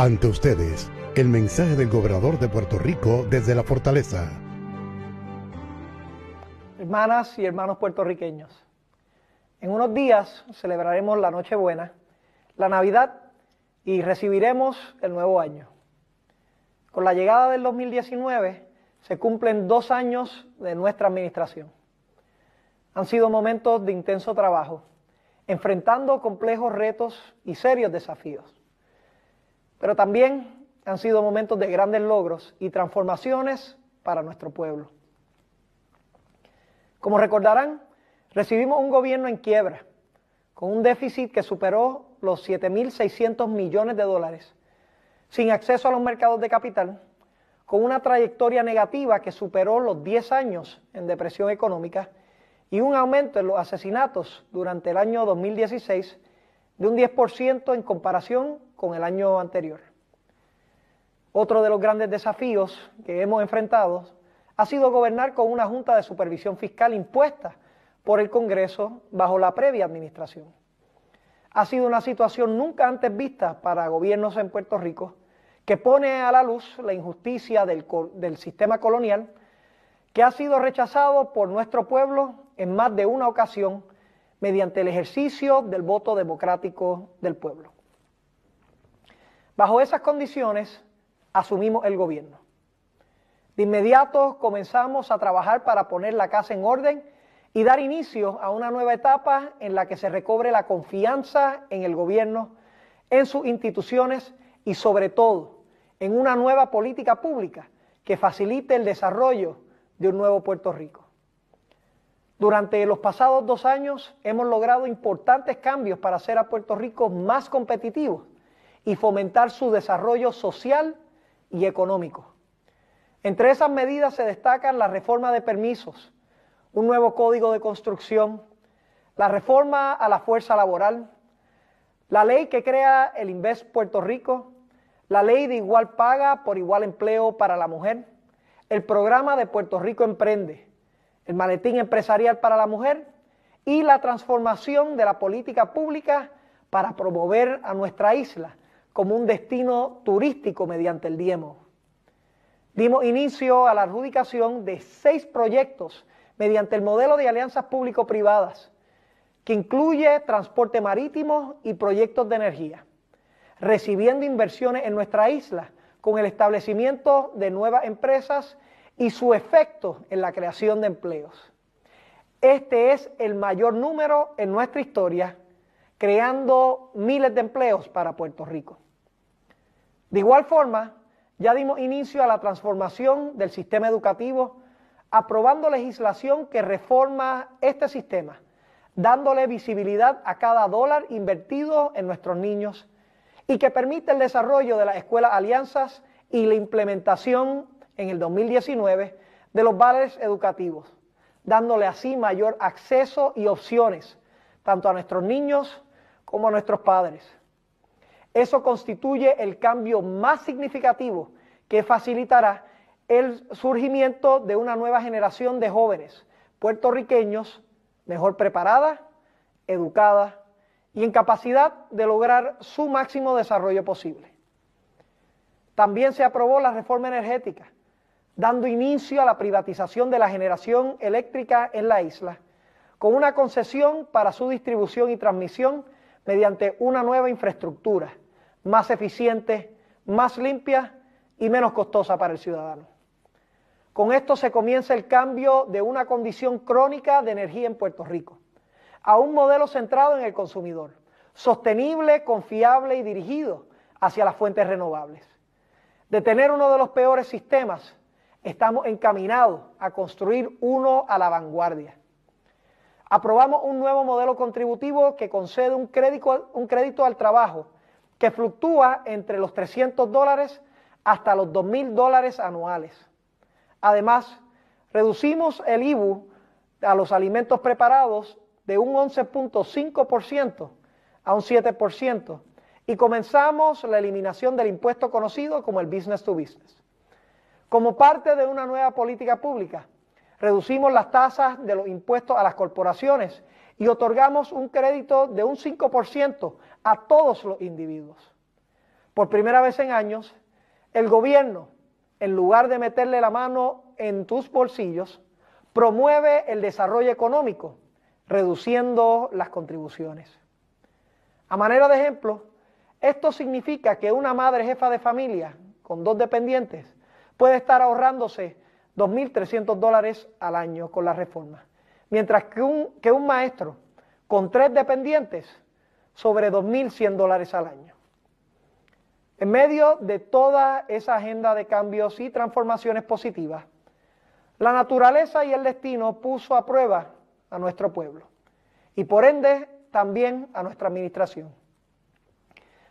Ante ustedes, el mensaje del gobernador de Puerto Rico desde la fortaleza. Hermanas y hermanos puertorriqueños, en unos días celebraremos la Nochebuena, la Navidad y recibiremos el nuevo año. Con la llegada del 2019 se cumplen dos años de nuestra administración. Han sido momentos de intenso trabajo, enfrentando complejos retos y serios desafíos pero también han sido momentos de grandes logros y transformaciones para nuestro pueblo. Como recordarán, recibimos un gobierno en quiebra, con un déficit que superó los 7.600 millones de dólares, sin acceso a los mercados de capital, con una trayectoria negativa que superó los 10 años en depresión económica y un aumento en los asesinatos durante el año 2016 de un 10% en comparación con el año anterior. Otro de los grandes desafíos que hemos enfrentado ha sido gobernar con una Junta de Supervisión Fiscal impuesta por el Congreso bajo la previa administración. Ha sido una situación nunca antes vista para gobiernos en Puerto Rico que pone a la luz la injusticia del, del sistema colonial que ha sido rechazado por nuestro pueblo en más de una ocasión mediante el ejercicio del voto democrático del pueblo. Bajo esas condiciones asumimos el gobierno. De inmediato comenzamos a trabajar para poner la casa en orden y dar inicio a una nueva etapa en la que se recobre la confianza en el gobierno, en sus instituciones y sobre todo en una nueva política pública que facilite el desarrollo de un nuevo Puerto Rico. Durante los pasados dos años hemos logrado importantes cambios para hacer a Puerto Rico más competitivo y fomentar su desarrollo social y económico. Entre esas medidas se destacan la reforma de permisos, un nuevo código de construcción, la reforma a la fuerza laboral, la ley que crea el Invest Puerto Rico, la ley de igual paga por igual empleo para la mujer, el programa de Puerto Rico Emprende, el maletín empresarial para la mujer y la transformación de la política pública para promover a nuestra isla como un destino turístico mediante el DIEMO. Dimos inicio a la adjudicación de seis proyectos mediante el modelo de alianzas público-privadas, que incluye transporte marítimo y proyectos de energía, recibiendo inversiones en nuestra isla con el establecimiento de nuevas empresas y su efecto en la creación de empleos. Este es el mayor número en nuestra historia, creando miles de empleos para Puerto Rico. De igual forma, ya dimos inicio a la transformación del sistema educativo, aprobando legislación que reforma este sistema, dándole visibilidad a cada dólar invertido en nuestros niños y que permite el desarrollo de las escuelas alianzas y la implementación en el 2019 de los valores educativos, dándole así mayor acceso y opciones tanto a nuestros niños como a nuestros padres. Eso constituye el cambio más significativo que facilitará el surgimiento de una nueva generación de jóvenes puertorriqueños mejor preparada, educada y en capacidad de lograr su máximo desarrollo posible. También se aprobó la reforma energética, dando inicio a la privatización de la generación eléctrica en la isla, con una concesión para su distribución y transmisión mediante una nueva infraestructura más eficiente, más limpia y menos costosa para el ciudadano. Con esto se comienza el cambio de una condición crónica de energía en Puerto Rico a un modelo centrado en el consumidor, sostenible, confiable y dirigido hacia las fuentes renovables. De tener uno de los peores sistemas, estamos encaminados a construir uno a la vanguardia. Aprobamos un nuevo modelo contributivo que concede un crédito, un crédito al trabajo que fluctúa entre los 300 dólares hasta los 2.000 dólares anuales. Además, reducimos el IBU a los alimentos preparados de un 11.5% a un 7% y comenzamos la eliminación del impuesto conocido como el business to business. Como parte de una nueva política pública, reducimos las tasas de los impuestos a las corporaciones y otorgamos un crédito de un 5% a todos los individuos. Por primera vez en años, el gobierno, en lugar de meterle la mano en tus bolsillos, promueve el desarrollo económico, reduciendo las contribuciones. A manera de ejemplo, esto significa que una madre jefa de familia con dos dependientes puede estar ahorrándose 2.300 dólares al año con la reforma. Mientras que un, maestro con tres dependientes, sobre 2.100 dólares al año. En medio de toda esa agenda de cambios y transformaciones positivas, la naturaleza y el destino puso a prueba a nuestro pueblo y por ende también a nuestra administración.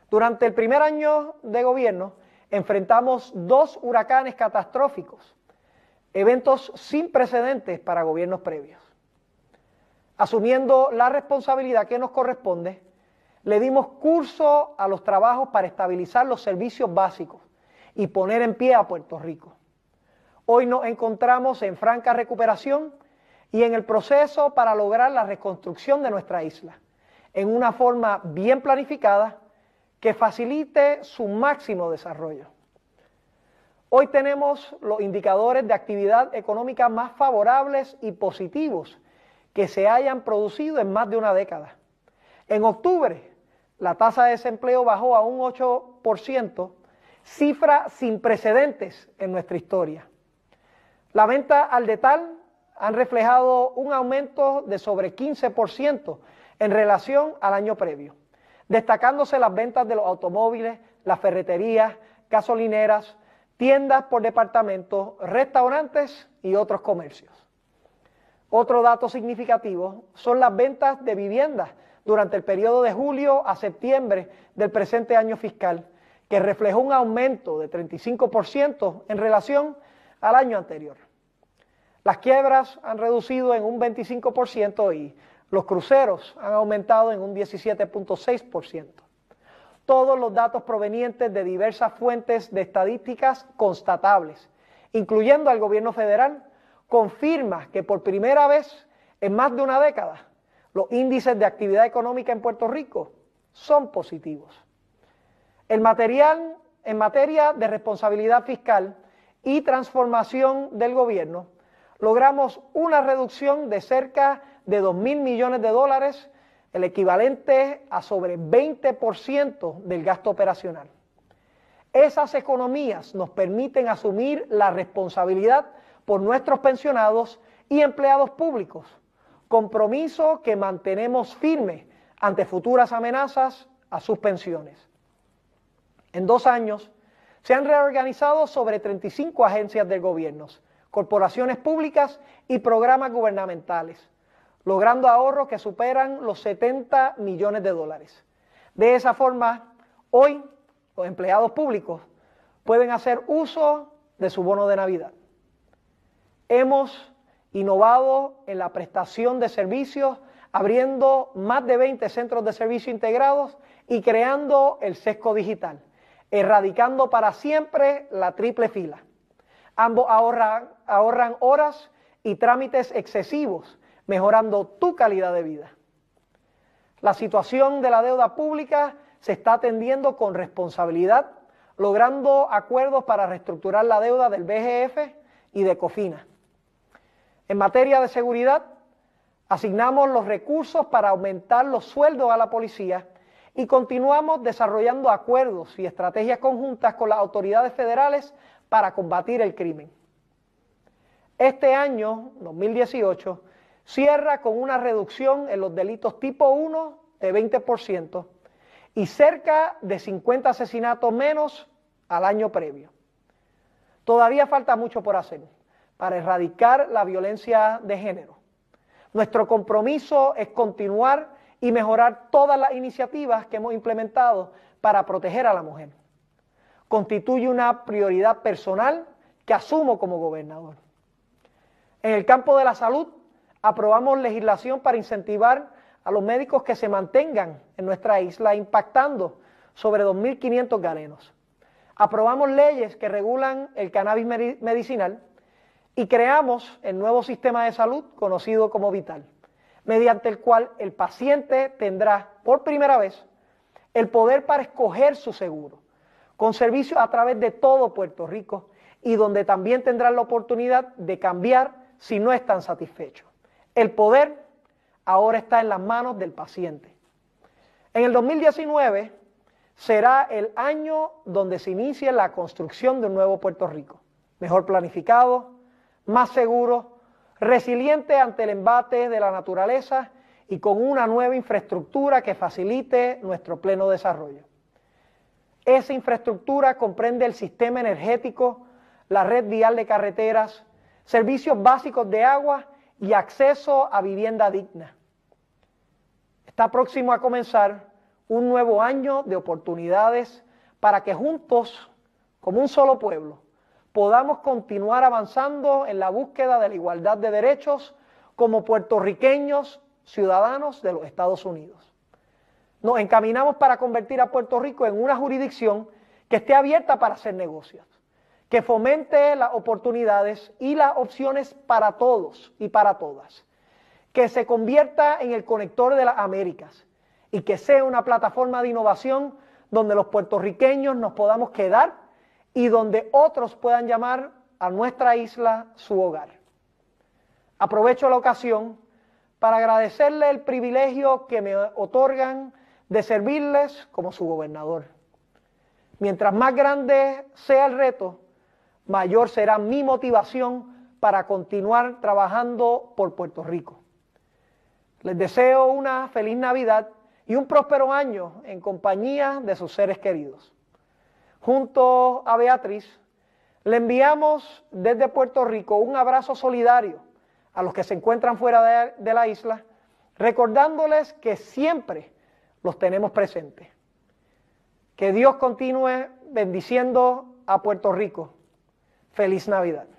Durante el primer año de gobierno enfrentamos dos huracanes catastróficos, eventos sin precedentes para gobiernos previos. Asumiendo la responsabilidad que nos corresponde, le dimos curso a los trabajos para estabilizar los servicios básicos y poner en pie a Puerto Rico. Hoy nos encontramos en franca recuperación y en el proceso para lograr la reconstrucción de nuestra isla, en una forma bien planificada que facilite su máximo desarrollo. Hoy tenemos los indicadores de actividad económica más favorables y positivos que se hayan producido en más de una década. En octubre, la tasa de desempleo bajó a un 8%, cifra sin precedentes en nuestra historia. La venta al detal han reflejado un aumento de sobre 15% en relación al año previo, destacándose las ventas de los automóviles, las ferreterías, gasolineras, tiendas por departamentos, restaurantes y otros comercios. Otro dato significativo son las ventas de viviendas durante el periodo de julio a septiembre del presente año fiscal, que reflejó un aumento de 35% en relación al año anterior. Las quiebras han reducido en un 25% y los cruceros han aumentado en un 17.6%. Todos los datos provenientes de diversas fuentes de estadísticas constatables, incluyendo al gobierno federal confirma que por primera vez en más de una década los índices de actividad económica en Puerto Rico son positivos. El material en materia de responsabilidad fiscal y transformación del gobierno, logramos una reducción de cerca de 2 mil millones de dólares, el equivalente a sobre 20% del gasto operacional. Esas economías nos permiten asumir la responsabilidad por nuestros pensionados y empleados públicos, compromiso que mantenemos firme ante futuras amenazas a sus pensiones. En dos años se han reorganizado sobre 35 agencias del gobierno, corporaciones públicas y programas gubernamentales, logrando ahorros que superan los 70 millones de dólares. De esa forma, hoy los empleados públicos pueden hacer uso de su bono de Navidad. Hemos innovado en la prestación de servicios, abriendo más de 20 centros de servicio integrados y creando el sesco digital, erradicando para siempre la triple fila. Ambos ahorran, ahorran horas y trámites excesivos, mejorando tu calidad de vida. La situación de la deuda pública se está atendiendo con responsabilidad, logrando acuerdos para reestructurar la deuda del BGF y de Cofina. En materia de seguridad, asignamos los recursos para aumentar los sueldos a la policía y continuamos desarrollando acuerdos y estrategias conjuntas con las autoridades federales para combatir el crimen. Este año, 2018, cierra con una reducción en los delitos tipo 1 de 20% y cerca de 50 asesinatos menos al año previo. Todavía falta mucho por hacer para erradicar la violencia de género. Nuestro compromiso es continuar y mejorar todas las iniciativas que hemos implementado para proteger a la mujer. Constituye una prioridad personal que asumo como gobernador. En el campo de la salud, aprobamos legislación para incentivar a los médicos que se mantengan en nuestra isla, impactando sobre 2.500 galenos. Aprobamos leyes que regulan el cannabis medicinal y creamos el nuevo sistema de salud conocido como Vital, mediante el cual el paciente tendrá por primera vez el poder para escoger su seguro, con servicios a través de todo Puerto Rico y donde también tendrá la oportunidad de cambiar si no están satisfechos. El poder ahora está en las manos del paciente. En el 2019 será el año donde se inicia la construcción de un nuevo Puerto Rico, mejor planificado, más seguro, resiliente ante el embate de la naturaleza y con una nueva infraestructura que facilite nuestro pleno desarrollo. Esa infraestructura comprende el sistema energético, la red vial de carreteras, servicios básicos de agua y acceso a vivienda digna. Está próximo a comenzar un nuevo año de oportunidades para que juntos, como un solo pueblo, podamos continuar avanzando en la búsqueda de la igualdad de derechos como puertorriqueños ciudadanos de los Estados Unidos. Nos encaminamos para convertir a Puerto Rico en una jurisdicción que esté abierta para hacer negocios, que fomente las oportunidades y las opciones para todos y para todas, que se convierta en el conector de las Américas y que sea una plataforma de innovación donde los puertorriqueños nos podamos quedar y donde otros puedan llamar a nuestra isla su hogar. Aprovecho la ocasión para agradecerle el privilegio que me otorgan de servirles como su gobernador. Mientras más grande sea el reto, mayor será mi motivación para continuar trabajando por Puerto Rico. Les deseo una feliz Navidad y un próspero año en compañía de sus seres queridos junto a Beatriz, le enviamos desde Puerto Rico un abrazo solidario a los que se encuentran fuera de, la isla, recordándoles que siempre los tenemos presentes. Que Dios continúe bendiciendo a Puerto Rico. Feliz Navidad.